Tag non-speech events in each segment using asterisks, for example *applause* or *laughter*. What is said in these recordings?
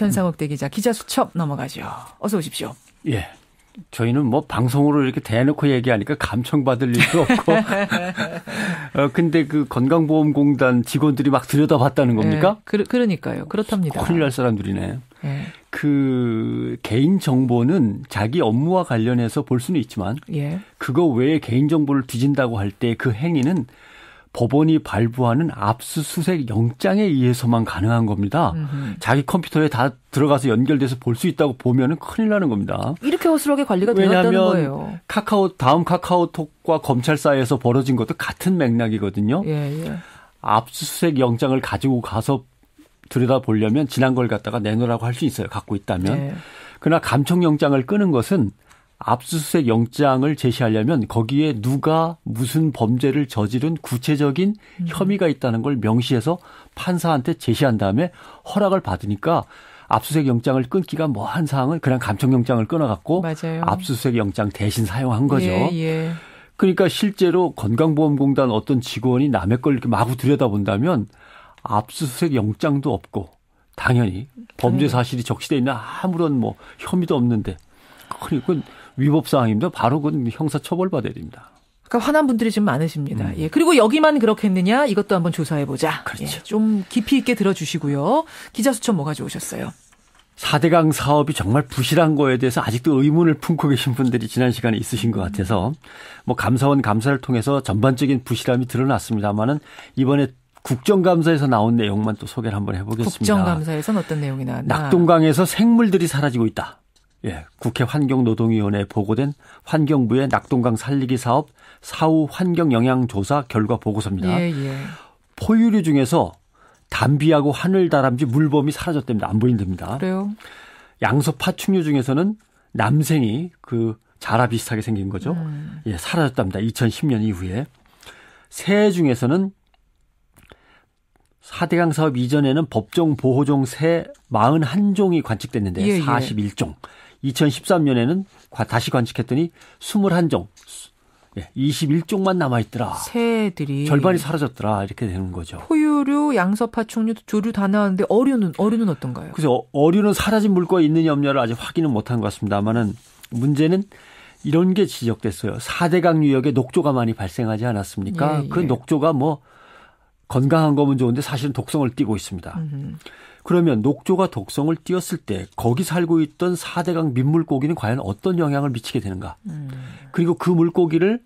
변상욱 대기자 기자 수첩 넘어가죠. 어서 오십시오. 예. 저희는 뭐 방송으로 이렇게 대놓고 얘기하니까 감청받을 일도 없고. *laughs* 어, 근데 그 건강보험공단 직원들이 막 들여다봤다는 겁니까? 네, 그, 그러니까요. 그렇답니다. 큰일 날 사람들이네. 네. 그 개인 정보는 자기 업무와 관련해서 볼 수는 있지만 예. 그거 외에 개인 정보를 뒤진다고 할 때 그 행위는 법원이 발부하는 압수수색 영장에 의해서만 가능한 겁니다. 음흠. 자기 컴퓨터에 다 들어가서 연결돼서 볼 수 있다고 보면 큰일 나는 겁니다. 이렇게 어스러게 관리가 되었다는 거예요. 카카오 다음 카카오톡과 검찰 사이에서 벌어진 것도 같은 맥락이거든요. 예, 예. 압수수색 영장을 가지고 가서 들여다 보려면 지난 걸 갖다가 내놓으라고 할 수 있어요. 갖고 있다면. 예. 그러나 감청영장을 끄는 것은 압수수색 영장을 제시하려면 거기에 누가 무슨 범죄를 저지른 구체적인 음. 혐의가 있다는 걸 명시해서 판사한테 제시한 다음에 허락을 받으니까 압수수색 영장을 끊기가 뭐한 사항은 그냥 감청 영장을 끊어갖고 맞아요. 압수수색 영장 대신 사용한 거죠. 예, 예. 그러니까 실제로 건강보험공단 어떤 직원이 남의 걸 이렇게 마구 들여다본다면 압수수색 영장도 없고 당연히 범죄 사실이 적시돼 있는 아무런 뭐 혐의도 없는데 그리고 위법 사항입니다. 바로 그 형사 처벌받아야 됩니다. 그러니까 화난 분들이 좀 많으십니다. 음. 예. 그리고 여기만 그렇겠느냐 이것도 한번 조사해 보자. 예, 그렇죠. 예. 좀 깊이 있게 들어주시고요. 기자 수첩 뭐가좋으셨어요 4대강 사업이 정말 부실한 거에 대해서 아직도 의문을 품고 계신 분들이 지난 시간에 있으신 것 같아서 뭐 감사원 감사를 통해서 전반적인 부실함이 드러났습니다만은 이번에 국정감사에서 나온 내용만 또 소개를 한번 해보겠습니다. 국정감사에서는 어떤 내용이 나왔나? 낙동강에서 생물들이 사라지고 있다. 예, 국회 환경노동위원회에 보고된 환경부의 낙동강 살리기 사업 사후 환경 영향 조사 결과 보고서입니다. 예, 예. 포유류 중에서 담비하고 하늘다람쥐 물범이 사라졌답니다. 안 보인답니다. 그래요? 양서 파충류 중에서는 남생이 그 자라 비슷하게 생긴 거죠. 음. 예, 사라졌답니다. 2010년 이후에. 새해 중에서는 4대강 사업 이전에는 법정 보호종 새 41종이 관측됐는데 예, 41종. 예. 2013년에는 다시 관측했더니 21종, 21종만 예, 남아있더라. 새들이 절반이 사라졌더라 이렇게 되는 거죠. 포유류, 양서파충류, 조류 다 나왔는데 어류는 어류는 어떤가요? 그래서 어류는 사라진 물과 있는 염려를 아직 확인은 못한 것 같습니다만은 문제는 이런 게 지적됐어요. 4대강 유역에 녹조가 많이 발생하지 않았습니까? 예, 그 예. 그 녹조가 뭐 건강한 거면 좋은데 사실은 독성을 띠고 있습니다. 음흠. 그러면 녹조가 독성을 띄었을 때 거기 살고 있던 4대강 민물고기는 과연 어떤 영향을 미치게 되는가? 음. 그리고 그 물고기를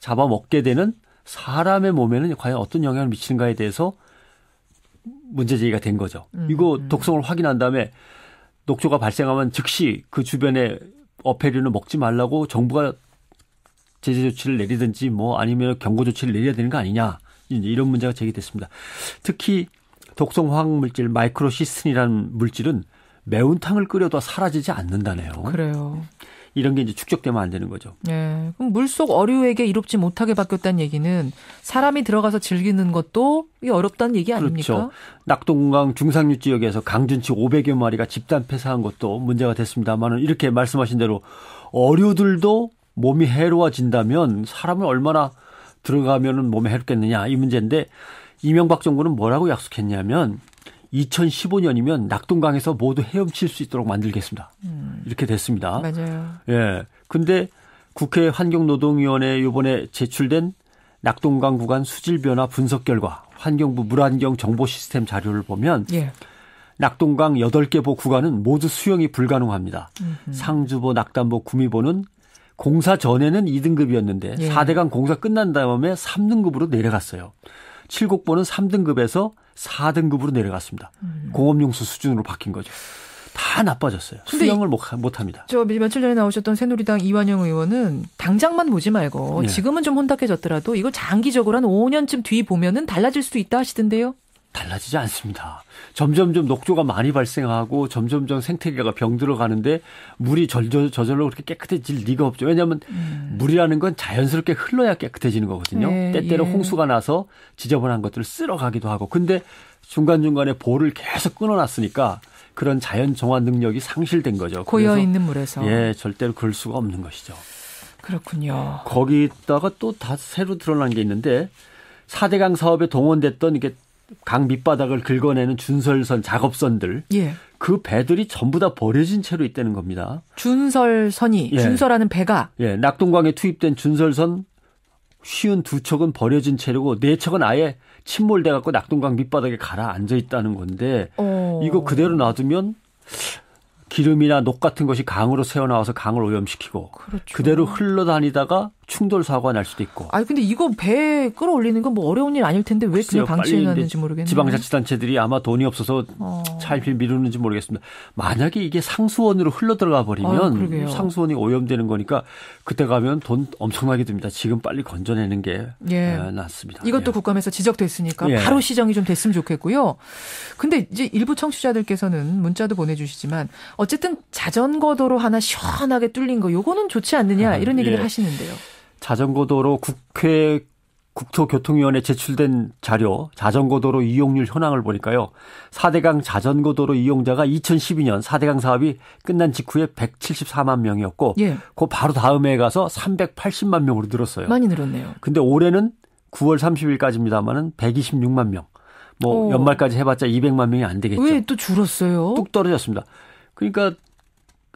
잡아먹게 되는 사람의 몸에는 과연 어떤 영향을 미치는가에 대해서 문제 제기가 된 거죠. 음. 이거 음. 독성을 확인한 다음에 녹조가 발생하면 즉시 그 주변에 어패류는 먹지 말라고 정부가 제재 조치를 내리든지 뭐 아니면 경고 조치를 내려야 되는 거 아니냐 이런 문제가 제기됐습니다. 특히 독성 화학물질 마이크로시스틴이라는 물질은 매운탕을 끓여도 사라지지 않는다네요. 그래요. 이런 게 이제 축적되면 안 되는 거죠. 예. 그럼 물속 어류에게 이롭지 못하게 바뀌었다는 얘기는 사람이 들어가서 즐기는 것도 어렵다는 얘기 아닙니까? 그렇죠. 낙동강 중상류 지역에서 강준치 500여 마리가 집단 폐사한 것도 문제가 됐습니다만은 이렇게 말씀하신 대로 어류들도 몸이 해로워진다면 사람을 얼마나 들어가면은 몸에 해롭겠느냐 이 문제인데 이명박 정부는 뭐라고 약속했냐면 2015년이면 낙동강에서 모두 헤엄칠 수 있도록 만들겠습니다. 음. 이렇게 됐습니다. 맞아요. 예. 근데 국회 환경노동위원회 요번에 제출된 낙동강 구간 수질 변화 분석 결과 환경부 물안경 정보 시스템 자료를 보면 예. 낙동강 8개 보 구간은 모두 수영이 불가능합니다. 음흠. 상주보, 낙담보, 구미보는 공사 전에는 2등급이었는데 예. 4대강 공사 끝난 다음에 3등급으로 내려갔어요. 칠곡보는 3등급에서 4등급으로 내려갔습니다. 음. 공업용수 수준으로 바뀐 거죠. 다 나빠졌어요. 수영을 못, 못 합니다. 저 며칠 전에 나오셨던 새누리당 이완영 의원은 당장만 보지 말고 네. 지금은 좀 혼탁해졌더라도 이걸 장기적으로 한 5년쯤 뒤 보면은 달라질 수도 있다 하시던데요. 달라지지 않습니다. 점점점 녹조가 많이 발생하고 점점점 생태계가 병들어 가는데 물이 절절, 저절로 그렇게 깨끗해질 리가 없죠. 왜냐하면 음. 물이라는 건 자연스럽게 흘러야 깨끗해지는 거거든요. 네, 때때로 예. 홍수가 나서 지저분한 것들을 쓸어가기도 하고. 근데 중간중간에 볼을 계속 끊어놨으니까 그런 자연 정화 능력이 상실된 거죠. 고여 있는 물에서. 예, 절대로 그럴 수가 없는 것이죠. 그렇군요. 거기다가 있또다 새로 드러난 게 있는데 4대강 사업에 동원됐던 이게 강 밑바닥을 긁어내는 준설선 작업선들 예. 그 배들이 전부 다 버려진 채로 있다는 겁니다. 준설선이 예. 준설하는 배가 예. 낙동강에 투입된 준설선 쉬운 두 척은 버려진 채로고 네 척은 아예 침몰돼 갖고 낙동강 밑바닥에 가라앉아 있다는 건데 오. 어. 이거 그대로 놔두면 기름이나 녹 같은 것이 강으로 새어 나와서 강을 오염시키고 그렇죠. 그대로 흘러다니다가 충돌 사고가 날 수도 있고. 아니 근데 이거 배 끌어올리는 건 뭐 어려운 일 아닐 텐데 왜 그냥 방치해놨는지 모르겠네요. 지방자치단체들이 아마 돈이 없어서 어. 차일피 미루는지 모르겠습니다. 만약에 이게 상수원으로 흘러들어가 버리면 아, 상수원이 오염되는 거니까 그때 가면 돈 엄청나게 듭니다. 지금 빨리 건져내는 게 예. 예. 낫습니다. 이것도 예. 국감에서 지적됐으니까 예. 바로 시정이 좀 됐으면 좋겠고요. 근데 이제 일부 청취자들께서는 문자도 보내주시지만 어쨌든 자전거도로 하나 시원하게 뚫린 거 요거는 좋지 않느냐 아, 이런 얘기를 예. 하시는데요. 자전거도로 국회 국토교통위원회 제출된 자료 자전거도로 이용률 현황을 보니까요. 4대강 자전거도로 이용자가 2012년 4대강 사업이 끝난 직후에 174만 명이었고 예. 그 바로 다음에 가서 380만 명으로 늘었어요. 많이 늘었네요. 근데 올해는 9월 30일까지입니다만은 126만 명. 뭐 오. 어. 연말까지 해봤자 200만 명이 안 되겠죠. 왜 또 줄었어요? 뚝 떨어졌습니다. 그러니까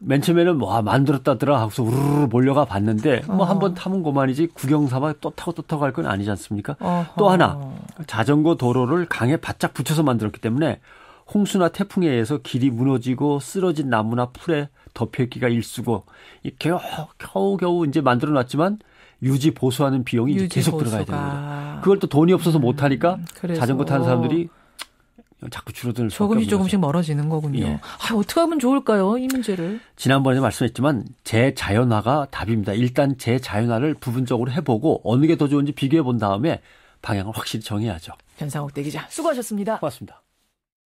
맨 처음에는 와 뭐, 아, 만들었다더라 하고서 우르르 몰려가 봤는데 뭐 어. 한번 타면 고만이지 구경 삼아 또 타고 또 타고 갈 건 아니지 않습니까? 어허. 또 하나 자전거 도로를 강에 바짝 붙여서 만들었기 때문에 홍수나 태풍에 의해서 길이 무너지고 쓰러진 나무나 풀에 덮여있기가 일쑤고 겨우, 겨우 겨우 이제 만들어놨지만 유지 보수하는 비용이 유지 계속 보수가. 들어가야 됩니다. 그걸 또 돈이 없어서 못 하니까 음, 자전거 타는 사람들이 자꾸 줄어들 조금씩 조금씩 멀어지는 거군요. 예. 아, 어떻게 하면 좋을까요? 이 문제를. 지난번에 말씀했지만 재자연화가 답입니다. 일단 재자연화를 부분적으로 해보고 어느 게 더 좋은지 비교해 본 다음에 방향을 확실히 정해야죠. 변상욱 대기자 수고하셨습니다. 고맙습니다.